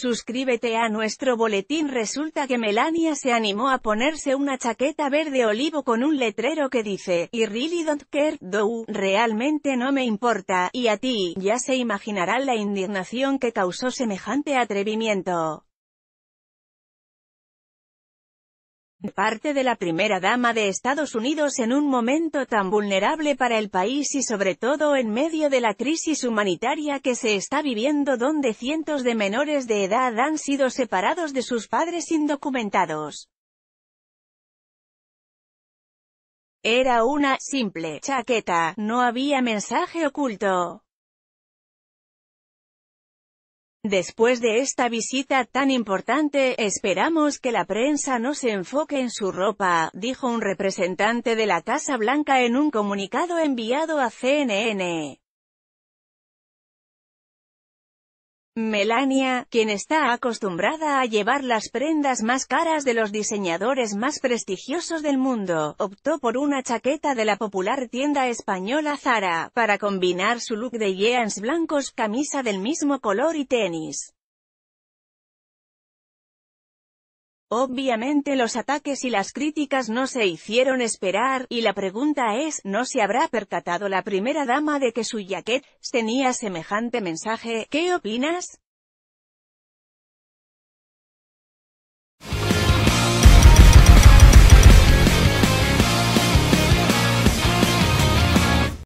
Suscríbete a nuestro boletín Resulta que Melania se animó a ponerse una chaqueta verde olivo con un letrero que dice, I really don't care, realmente no me importa, y a ti, ya se imaginarán la indignación que causó semejante atrevimiento. parte de la primera dama de Estados Unidos en un momento tan vulnerable para el país y sobre todo en medio de la crisis humanitaria que se está viviendo donde cientos de menores de edad han sido separados de sus padres indocumentados. Era una simple chaqueta, no había mensaje oculto. Después de esta visita tan importante, esperamos que la prensa no se enfoque en su ropa, dijo un representante de la Casa Blanca en un comunicado enviado a CNN. Melania, quien está acostumbrada a llevar las prendas más caras de los diseñadores más prestigiosos del mundo, optó por una chaqueta de la popular tienda española Zara, para combinar su look de jeans blancos, camisa del mismo color y tenis. Obviamente los ataques y las críticas no se hicieron esperar, y la pregunta es, ¿no se habrá percatado la primera dama de que su jaquet tenía semejante mensaje? ¿Qué opinas?